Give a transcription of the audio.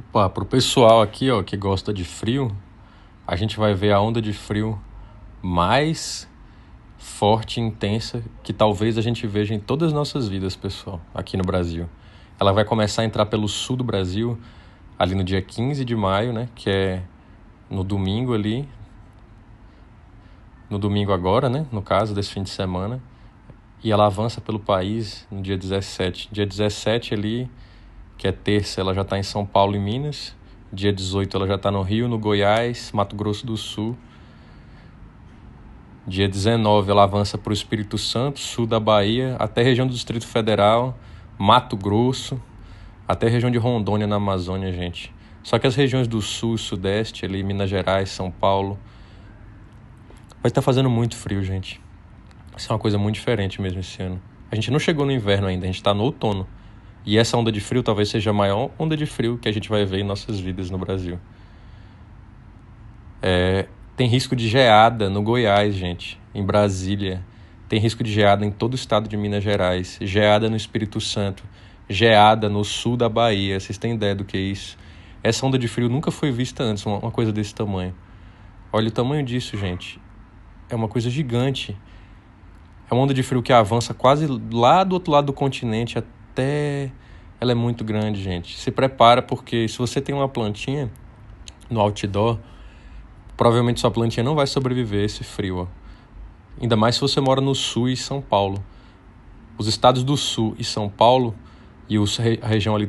Opa, pro pessoal aqui, ó, que gosta de frio, a gente vai ver a onda de frio mais forte e intensa que talvez a gente veja em todas as nossas vidas, pessoal, aqui no Brasil. Ela vai começar a entrar pelo sul do Brasil ali no dia 15 de maio, né, que é no domingo ali. No domingo agora, né, no caso desse fim de semana, e ela avança pelo país no dia 17. Dia 17 ali que é terça, ela já está em São Paulo e Minas. Dia 18 ela já está no Rio, no Goiás, Mato Grosso do Sul. Dia 19 ela avança para o Espírito Santo, sul da Bahia, até região do Distrito Federal, Mato Grosso, até região de Rondônia na Amazônia, gente. Só que as regiões do sul e sudeste, ali Minas Gerais, São Paulo, vai estar tá fazendo muito frio, gente. Isso é uma coisa muito diferente mesmo esse ano. A gente não chegou no inverno ainda, a gente está no outono. E essa onda de frio talvez seja a maior onda de frio que a gente vai ver em nossas vidas no Brasil. É, tem risco de geada no Goiás, gente, em Brasília. Tem risco de geada em todo o estado de Minas Gerais, geada no Espírito Santo, geada no sul da Bahia. Vocês têm ideia do que é isso? Essa onda de frio nunca foi vista antes, uma coisa desse tamanho. Olha o tamanho disso, gente. É uma coisa gigante. É uma onda de frio que avança quase lá do outro lado do continente até ela é muito grande, gente. Se prepara porque se você tem uma plantinha no outdoor, provavelmente sua plantinha não vai sobreviver a esse frio. Ó. Ainda mais se você mora no sul e São Paulo. Os estados do sul e São Paulo e a região ali do